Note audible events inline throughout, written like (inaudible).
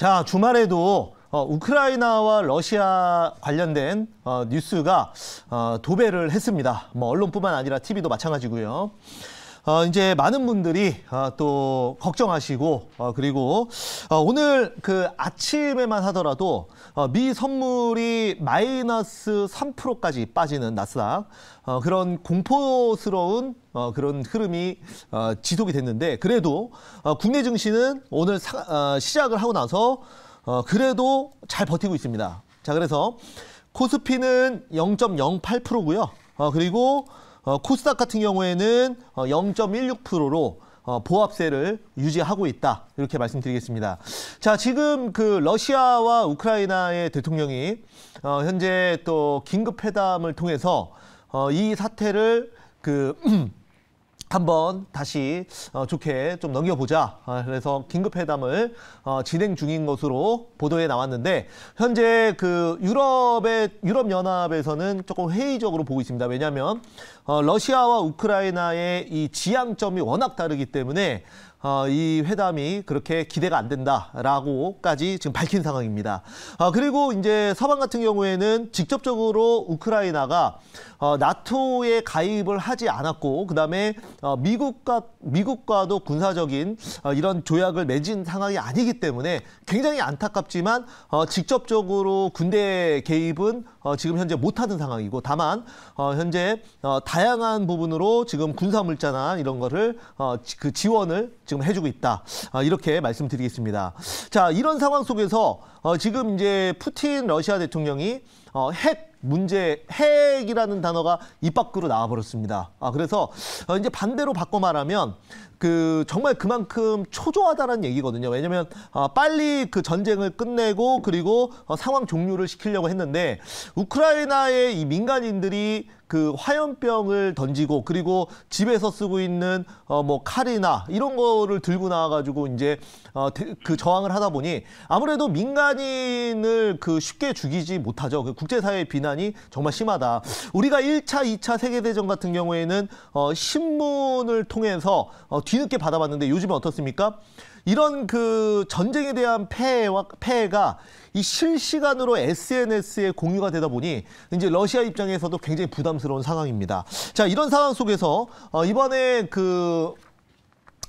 자, 주말에도 어, 우크라이나와 러시아 관련된 어, 뉴스가 어, 도배를 했습니다. 뭐 언론뿐만 아니라 TV도 마찬가지고요. 어, 이제 많은 분들이 어, 또 걱정하시고 어, 그리고 어, 오늘 그 아침에만 하더라도 어, 미 선물이 마이너스 3%까지 빠지는 나스닥 어, 그런 공포스러운 어, 그런 흐름이 어, 지속이 됐는데 그래도 어, 국내 증시는 오늘 사, 어, 시작을 하고 나서 어, 그래도 잘 버티고 있습니다. 자 그래서 코스피는 0.08%고요. 어, 그리고 어, 코스닥 같은 경우에는 어, 0.16%로 어, 보합세를 유지하고 있다. 이렇게 말씀드리겠습니다. 자, 지금 그 러시아와 우크라이나의 대통령이 어, 현재 또 긴급 회담을 통해서 어, 이 사태를 그 (clears throat) 한번 다시 어, 좋게 좀 넘겨보자. 아, 그래서 긴급회담을 어, 진행 중인 것으로 보도에 나왔는데 현재 그 유럽의 유럽 연합에서는 조금 회의적으로 보고 있습니다. 왜냐하면 어, 러시아와 우크라이나의 이 지향점이 워낙 다르기 때문에 어, 이 회담이 그렇게 기대가 안 된다라고까지 지금 밝힌 상황입니다. 어, 그리고 이제 서방 같은 경우에는 직접적으로 우크라이나가 어, 나토에 가입을 하지 않았고 그다음에 어, 미국과 미국과도 군사적인 어, 이런 조약을 맺은 상황이 아니기 때문에 굉장히 안타깝지만 어, 직접적으로 군대 개입은 어, 지금 현재 못하는 상황이고 다만 어, 현재 어, 다양한 부분으로 지금 군사 물자나 이런 거를 어, 그 지원을 지금 해주고 있다. 아, 이렇게 말씀드리겠습니다. 자, 이런 상황 속에서 어, 지금 이제 푸틴 러시아 대통령이 어, 핵 문제 핵이라는 단어가 입 밖으로 나와버렸습니다. 아, 그래서 어, 이제 반대로 바꿔 말하면 그 정말 그만큼 초조하다는 얘기거든요. 왜냐하면 어, 빨리 그 전쟁을 끝내고 그리고 어, 상황 종료를 시키려고 했는데 우크라이나의 이 민간인들이 그 화염병을 던지고 그리고 집에서 쓰고 있는 어 뭐 칼이나 이런 거를 들고 나와가지고 이제 어 그 저항을 하다 보니 아무래도 민간인을 그 쉽게 죽이지 못하죠. 그 국제사회 의 비난이 정말 심하다. 우리가 1차, 2차 세계대전 같은 경우에는 어 신문을 통해서 어 뒤늦게 받아봤는데 요즘은 어떻습니까? 이런 그 전쟁에 대한 폐해와 폐해가 이 실시간으로 SNS에 공유가 되다 보니 이제 러시아 입장에서도 굉장히 부담스러운 상황입니다. 자 이런 상황 속에서 어, 이번에 그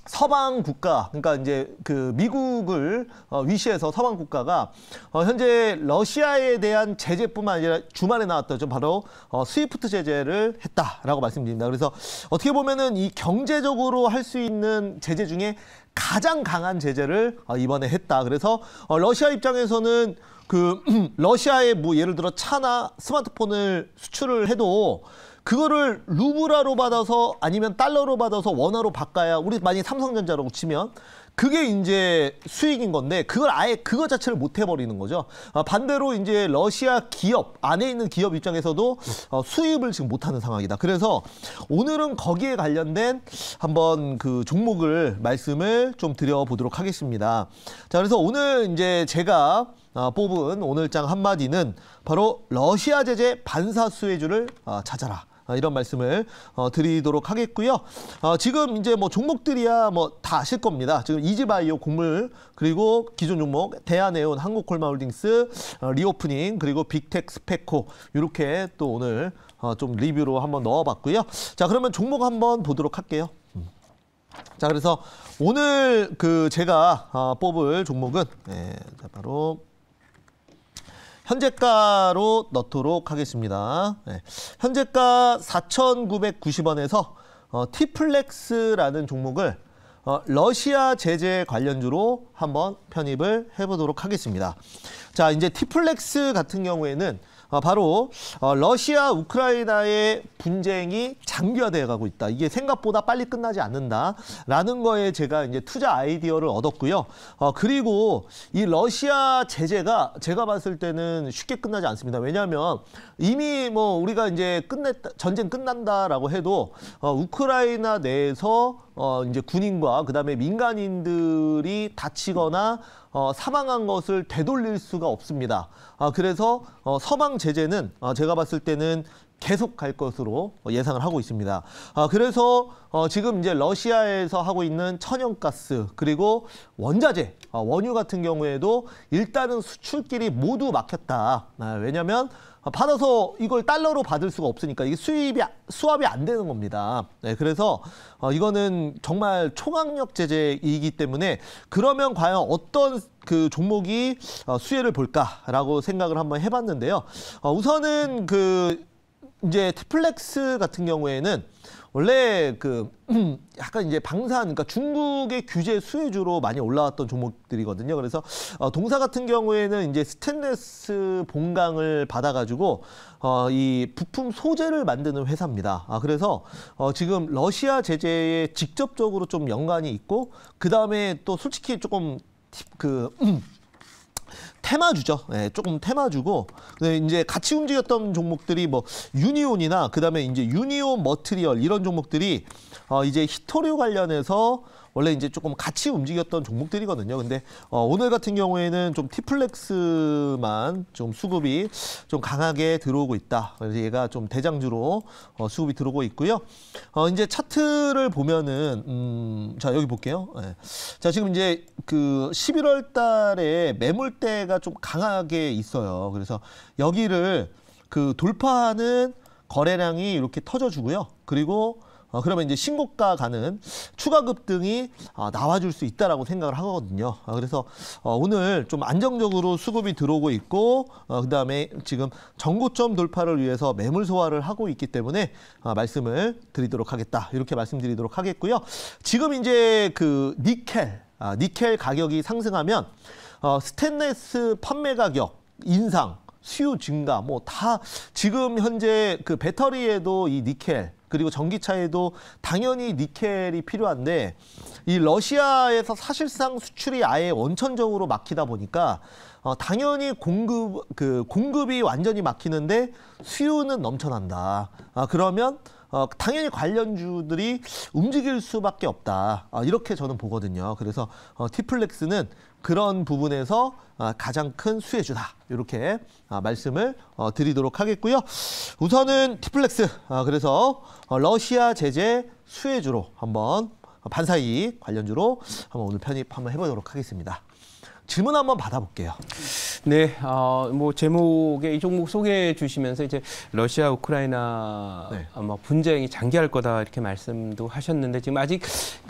서방 국가, 그러니까 이제 그 미국을 어, 위시해서 서방 국가가 어, 현재 러시아에 대한 제재뿐만 아니라 주말에 나왔던 좀 바로 어, 스위프트 제재를 했다라고 말씀드립니다. 그래서 어떻게 보면은 이 경제적으로 할 수 있는 제재 중에 가장 강한 제재를 어, 이번에 했다. 그래서 어, 러시아 입장에서는 그 (clears throat) 러시아의 뭐 예를 들어 차나 스마트폰을 수출을 해도 그거를 루브라로 받아서 아니면 달러로 받아서 원화로 바꿔야 우리 만약에 삼성전자라고 치면 그게 이제 수익인 건데 그걸 아예 그거 자체를 못 해버리는 거죠. 아, 반대로 이제 러시아 기업 안에 있는 기업 입장에서도 어, 수입을 지금 못하는 상황이다. 그래서 오늘은 거기에 관련된 한번 그 종목을 말씀을 좀 드려보도록 하겠습니다. 자 그래서 오늘 이제 제가 아, 뽑은 오늘장 한마디는 바로 러시아 제재 반사 수혜주를 아, 찾아라. 아, 이런 말씀을 어, 드리도록 하겠고요. 어, 지금 이제 뭐 종목들이야 뭐다 아실 겁니다. 지금 이지바이오 곡물 그리고 기존 종목 대한해운 한국콜마홀딩스 어, 리오프닝 그리고 빅텍 스페코 이렇게 또 오늘 좀 리뷰로 한번 넣어봤고요. 자 그러면 종목 한번 보도록 할게요. 음. 자 그래서 오늘 그 제가 뽑을 종목은 네, 바로 현재가로 넣도록 하겠습니다. 네. 현재가 4,990원에서 어, 티플렉스라는 종목을 어, 러시아 제재 관련주로 한번 편입을 해보도록 하겠습니다. 자, 이제 티플렉스 같은 경우에는 어, 바로 어, 러시아 우크라이나의 분쟁이 장기화되어 가고 있다. 이게 생각보다 빨리 끝나지 않는다라는 거에 제가 이제 투자 아이디어를 얻었고요. 어, 그리고 이 러시아 제재가 제가 봤을 때는 쉽게 끝나지 않습니다. 왜냐하면 이미 뭐 우리가 이제 끝냈 전쟁 끝난다라고 해도 우크라이나 내에서 어, 이제 군인과 그다음에 민간인들이 다치거나 어, 사망한 것을 되돌릴 수가 없습니다. 아, 그래서 어, 서방 제재는 어, 제가 봤을 때는 계속 갈 것으로 예상을 하고 있습니다. 아, 그래서 어, 지금 이제 러시아에서 하고 있는 천연가스 그리고 원자재, 어, 원유 같은 경우에도 일단은 수출길이 모두 막혔다. 아, 왜냐하면 어, 받아서 이걸 달러로 받을 수가 없으니까 이게 수입이 수합이 안 되는 겁니다. 네, 그래서 어, 이거는 정말 총학력 제재이기 때문에 그러면 과연 어떤 그 종목이 어, 수혜를 볼까라고 생각을 한번 해봤는데요. 어, 우선은 그 이제 테플렉스 같은 경우에는 원래 그 약간 이제 방산 그러니까 중국의 규제 수혜주로 많이 올라왔던 종목들이거든요. 그래서 어, 동사 같은 경우에는 이제 스테인레스 본강을 받아가지고 어, 이 부품 소재를 만드는 회사입니다. 아 그래서 어, 지금 러시아 제재에 직접적으로 좀 연관이 있고 그 다음에 또 솔직히 조금 팁, 그 테마주죠. 예, 조금 테마주고 근데 이제 같이 움직였던 종목들이 뭐 유니온이나 그다음에 이제 유니온 머트리얼 이런 종목들이 어 이제 히토류 관련해서 원래 이제 조금 같이 움직였던 종목들이거든요. 근데 어, 오늘 같은 경우에는 좀 티플렉스만 좀 수급이 좀 강하게 들어오고 있다. 그래서 얘가 좀 대장주로 어, 수급이 들어오고 있고요. 어, 이제 차트를 보면은 음, 자 여기 볼게요. 네. 자 지금 이제 그 11월 달에 매물대가 좀 강하게 있어요. 그래서 여기를 그 돌파하는 거래량이 이렇게 터져주고요. 그리고 어, 그러면 이제 신고가 가는 추가급 등이 어, 나와줄 수 있다라고 생각을 하거든요. 어, 그래서 어, 오늘 좀 안정적으로 수급이 들어오고 있고 어, 그다음에 지금 전고점 돌파를 위해서 매물 소화를 하고 있기 때문에 어, 말씀을 드리도록 하겠다 이렇게 말씀드리도록 하겠고요. 지금 이제 그 니켈 아, 니켈 가격이 상승하면 어, 스테인레스 판매 가격 인상 수요 증가 뭐 다 지금 현재 그 배터리에도 이 니켈 그리고 전기차에도 당연히 니켈이 필요한데 이 러시아에서 사실상 수출이 아예 원천적으로 막히다 보니까 어, 당연히 공급 그 공급이 완전히 막히는데 수요는 넘쳐난다. 아 그러면 어, 당연히 관련주들이 움직일 수밖에 없다. 어, 이렇게 저는 보거든요. 그래서 어, 티플렉스는 그런 부분에서 어, 가장 큰 수혜주다 이렇게 어, 말씀을 어, 드리도록 하겠고요. 우선은 티플렉스 그래서 러시아 제재 수혜주로 한번 반사이 관련주로 한번 오늘 편입 한번 해보도록 하겠습니다. 질문 한번 받아볼게요. 네, 어, 뭐 제목에 이 종목 소개해 주시면서 이제 러시아 우크라이나 네. 아마 뭐 분쟁이 장기할 거다 이렇게 말씀도 하셨는데 지금 아직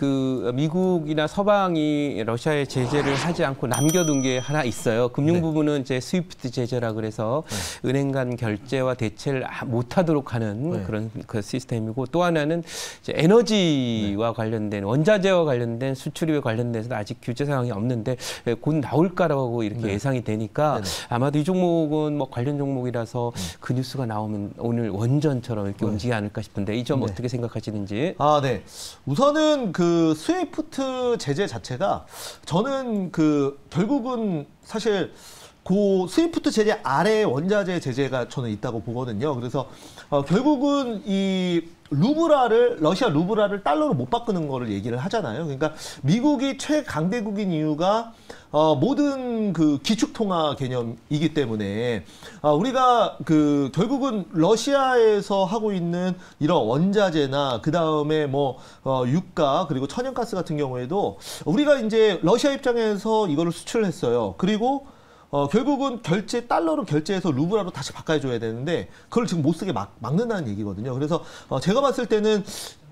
그 미국이나 서방이 러시아에 제재를 하지 않고 남겨둔 게 하나 있어요. 금융 네. 부분은 이제 스위프트 제재라 그래서 네. 은행 간 결제와 대체를 아, 못하도록 하는 네. 그런 그 시스템이고 또 하나는 이제 에너지와 네. 관련된 원자재와 관련된 수출입에 관련돼서 아직 규제 상황이 없는데 예, 곧 나올까라고 이렇게 네. 예상이 되니까 네, 아마도 이 종목은 뭐 관련 종목이라서 그 뉴스가 나오면 오늘 원전처럼 이렇게 움직이지 않을까 싶은데 이 점 어떻게 생각하시는지? 아 네. 우선은 그 스위프트 제재 자체가 저는 그 결국은 사실 고 스위프트 제재 아래 원자재 제재가 저는 있다고 보거든요. 그래서 어, 결국은 이 루브라를 러시아 루브라를 달러로 못 바꾸는 거를 얘기를 하잖아요. 그러니까 미국이 최강대국인 이유가 어, 모든 그 기축통화 개념이기 때문에 어, 우리가 그 결국은 러시아에서 하고 있는 이런 원자재나 그 다음에 뭐 어, 유가 그리고 천연가스 같은 경우에도 우리가 이제 러시아 입장에서 이거를 수출했어요. 그리고 어, 결국은 결제 달러로 결제해서 루브라로 다시 바꿔줘야 되는데 그걸 지금 못 쓰게 막, 막는다는 얘기거든요. 그래서 어, 제가 봤을 때는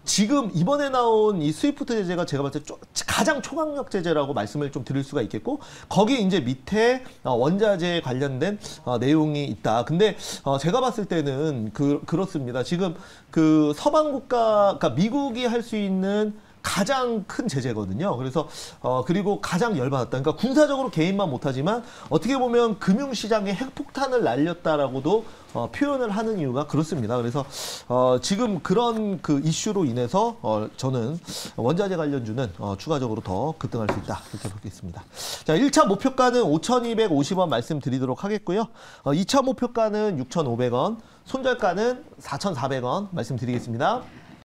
지금 이번에 나온 이 스위프트 제재가 제가 봤을 때 조, 가장 초강력 제재라고 말씀을 좀 드릴 수가 있겠고 거기 이제 밑에 어, 원자재 관련된 어, 내용이 있다. 근데 어, 제가 봤을 때는 그, 그렇습니다. 지금 그 서방 국가, 그러니까 미국이 할 수 있는 가장 큰 제재거든요. 그래서 어 그리고 가장 열받았다. 그러니까 군사적으로 개인만 못하지만 어떻게 보면 금융시장에 핵폭탄을 날렸다라고도 어 표현을 하는 이유가 그렇습니다. 그래서 어 지금 그런 그 이슈로 인해서 어 저는 원자재 관련주는 어 추가적으로 더 급등할 수 있다 이렇게 보겠습니다. 자, 1차 목표가는 5,250원 말씀드리도록 하겠고요. 어 2차 목표가는 6,500원, 손절가는 4,400원 말씀드리겠습니다.